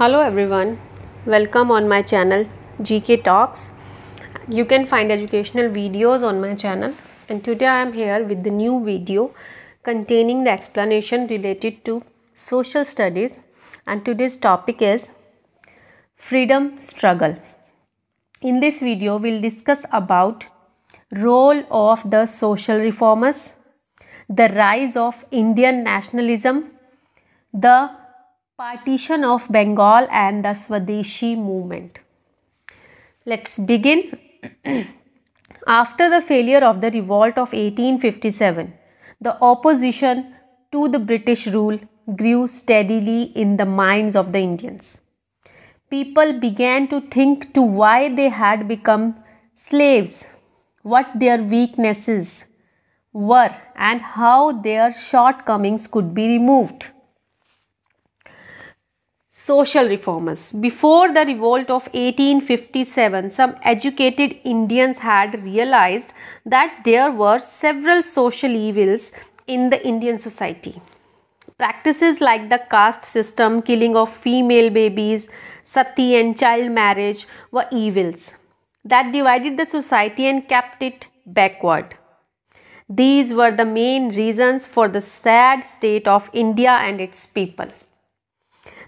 Hello everyone, welcome on my channel GK Talks. You can find educational videos on my channel and today I am here with the new video containing the explanation related to social studies and today's topic is freedom struggle. In this video we will discuss about role of the social reformers, the rise of Indian nationalism, the Partition of Bengal and the Swadeshi movement. Let's begin. After the failure of the revolt of 1857, the opposition to the British rule grew steadily in the minds of the Indians. People began to think to why they had become slaves, what their weaknesses were and how their shortcomings could be removed social reformers. Before the revolt of 1857, some educated Indians had realized that there were several social evils in the Indian society. Practices like the caste system, killing of female babies, sati and child marriage were evils that divided the society and kept it backward. These were the main reasons for the sad state of India and its people.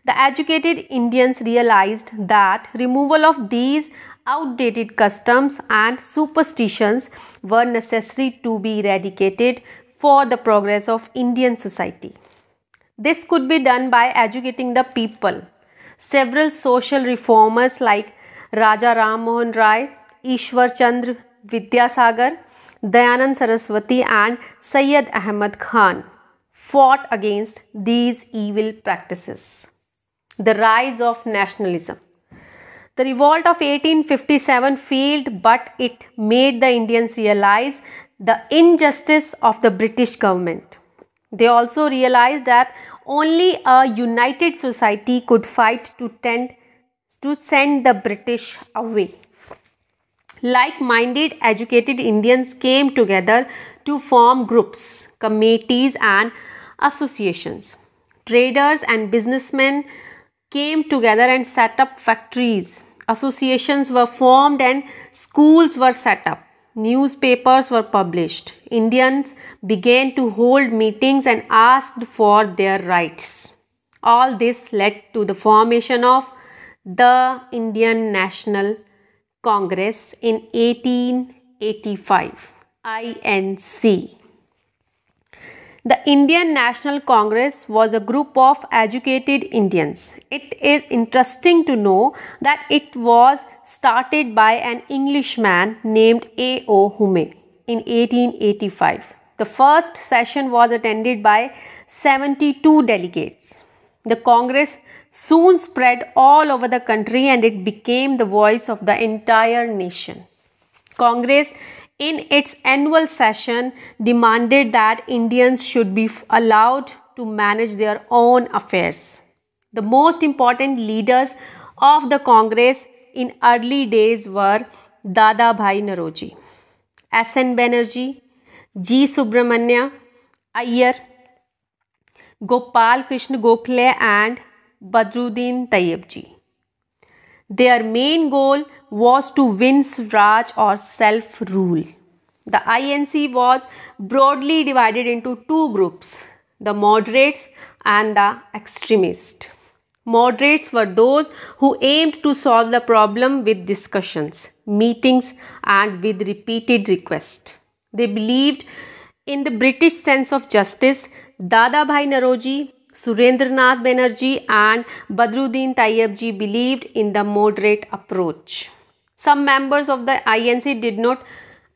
The educated Indians realized that removal of these outdated customs and superstitions were necessary to be eradicated for the progress of Indian society. This could be done by educating the people. Several social reformers like Raja Ram Mohan Rai, Ishwar Chandra Vidyasagar, Dayanand Saraswati and Syed Ahmad Khan fought against these evil practices the rise of nationalism. The revolt of 1857 failed, but it made the Indians realize the injustice of the British government. They also realized that only a united society could fight to, tend, to send the British away. Like minded, educated Indians came together to form groups, committees, and associations. Traders and businessmen came together and set up factories. Associations were formed and schools were set up. Newspapers were published. Indians began to hold meetings and asked for their rights. All this led to the formation of the Indian National Congress in 1885, INC. The Indian National Congress was a group of educated Indians. It is interesting to know that it was started by an Englishman named A.O. Hume in 1885. The first session was attended by 72 delegates. The Congress soon spread all over the country and it became the voice of the entire nation. Congress in its annual session demanded that Indians should be allowed to manage their own affairs. The most important leaders of the Congress in early days were Dada Bhai Naroji, S.N. Banerjee, G. Subramanya Iyer, Gopal Krishna Gokhale and Badruddin Tayyebji. Their main goal was to win Swaraj or self rule. The INC was broadly divided into two groups the moderates and the extremists. Moderates were those who aimed to solve the problem with discussions, meetings, and with repeated requests. They believed in the British sense of justice Dadabhai Naroji Surendranath Banerjee and Badruddin Tayyabji believed in the moderate approach. Some members of the INC did not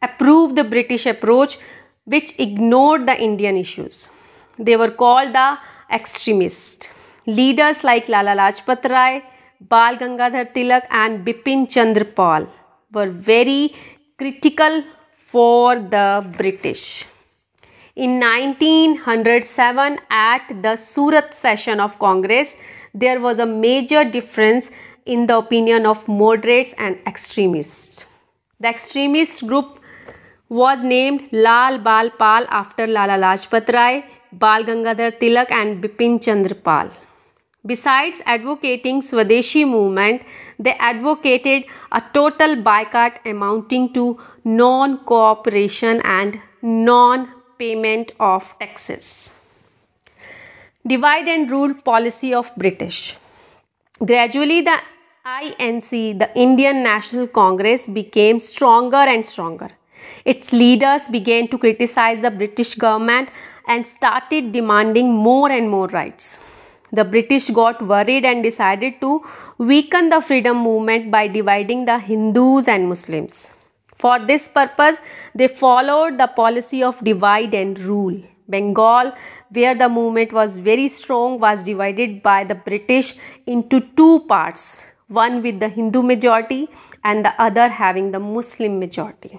approve the British approach, which ignored the Indian issues. They were called the extremists. Leaders like Lala Lajpat Rai, Bal Gangadhar Tilak, and Bipin Chandra Pal were very critical for the British in 1907 at the Surat session of Congress, there was a major difference in the opinion of moderates and extremists. The extremist group was named Lal Bal Pal after Lala Lajpat Rai, Bal Gangadhar Tilak and Bipin Chandra Pal. Besides advocating Swadeshi movement, they advocated a total boycott amounting to non-cooperation and non payment of taxes. Divide and rule policy of British. Gradually the INC, the Indian National Congress, became stronger and stronger. Its leaders began to criticize the British government and started demanding more and more rights. The British got worried and decided to weaken the freedom movement by dividing the Hindus and Muslims. For this purpose, they followed the policy of divide and rule. Bengal, where the movement was very strong, was divided by the British into two parts one with the Hindu majority and the other having the Muslim majority.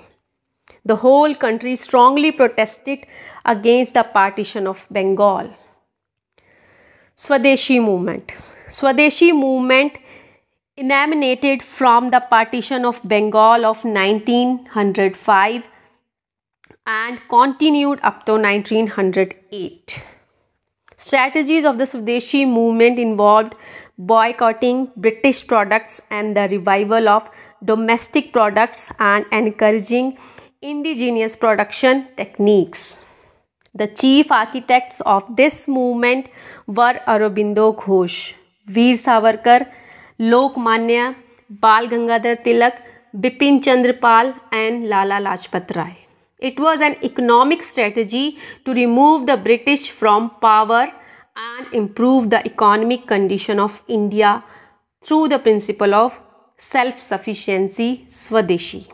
The whole country strongly protested against the partition of Bengal. Swadeshi movement. Swadeshi movement Inaminated from the partition of Bengal of 1905 and continued up to 1908. Strategies of the Swadeshi movement involved boycotting British products and the revival of domestic products and encouraging indigenous production techniques. The chief architects of this movement were Aurobindo Ghosh, Veer Savarkar, Lokmanya, Bal Gangadhar Tilak, Bipin Chandra Pal and Lala Lajpat Rai. It was an economic strategy to remove the British from power and improve the economic condition of India through the principle of self-sufficiency, Swadeshi.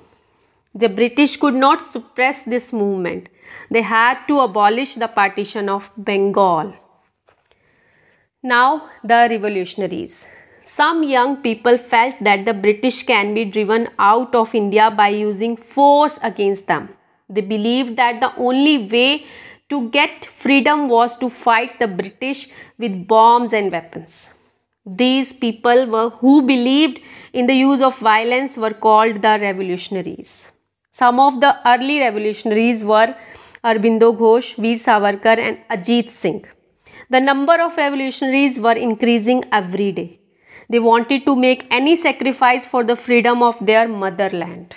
The British could not suppress this movement. They had to abolish the partition of Bengal. Now, the revolutionaries some young people felt that the British can be driven out of India by using force against them. They believed that the only way to get freedom was to fight the British with bombs and weapons. These people were, who believed in the use of violence were called the revolutionaries. Some of the early revolutionaries were Arbindo Ghosh, Veer Savarkar, and Ajit Singh. The number of revolutionaries were increasing every day. They wanted to make any sacrifice for the freedom of their motherland.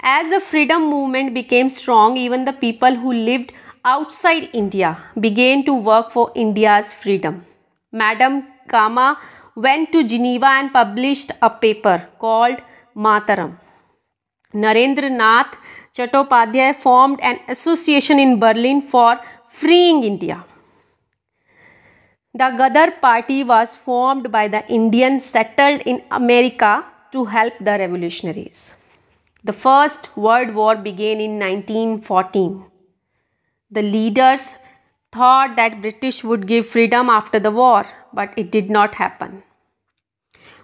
As the freedom movement became strong, even the people who lived outside India began to work for India's freedom. Madam Kama went to Geneva and published a paper called Mataram. Narendra Nath Chattopadhyay formed an association in Berlin for freeing India. The Gadar party was formed by the Indians settled in America to help the revolutionaries. The First World War began in 1914. The leaders thought that British would give freedom after the war, but it did not happen.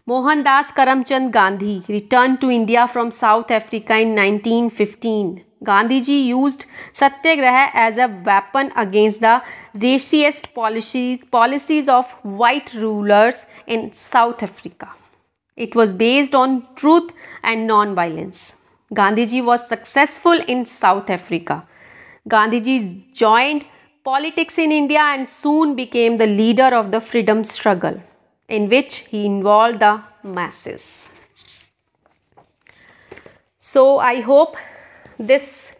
Mohandas Karamchand Gandhi returned to India from South Africa in 1915. Gandhiji used Satyagraha as a weapon against the racist policies, policies of white rulers in South Africa. It was based on truth and non-violence. Gandhiji was successful in South Africa. Gandhiji joined politics in India and soon became the leader of the freedom struggle, in which he involved the masses. So, I hope this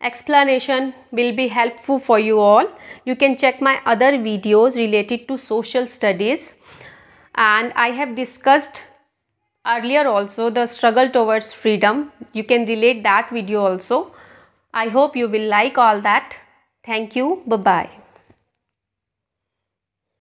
explanation will be helpful for you all. You can check my other videos related to social studies and I have discussed earlier also the struggle towards freedom. You can relate that video also. I hope you will like all that. Thank you. Bye-bye.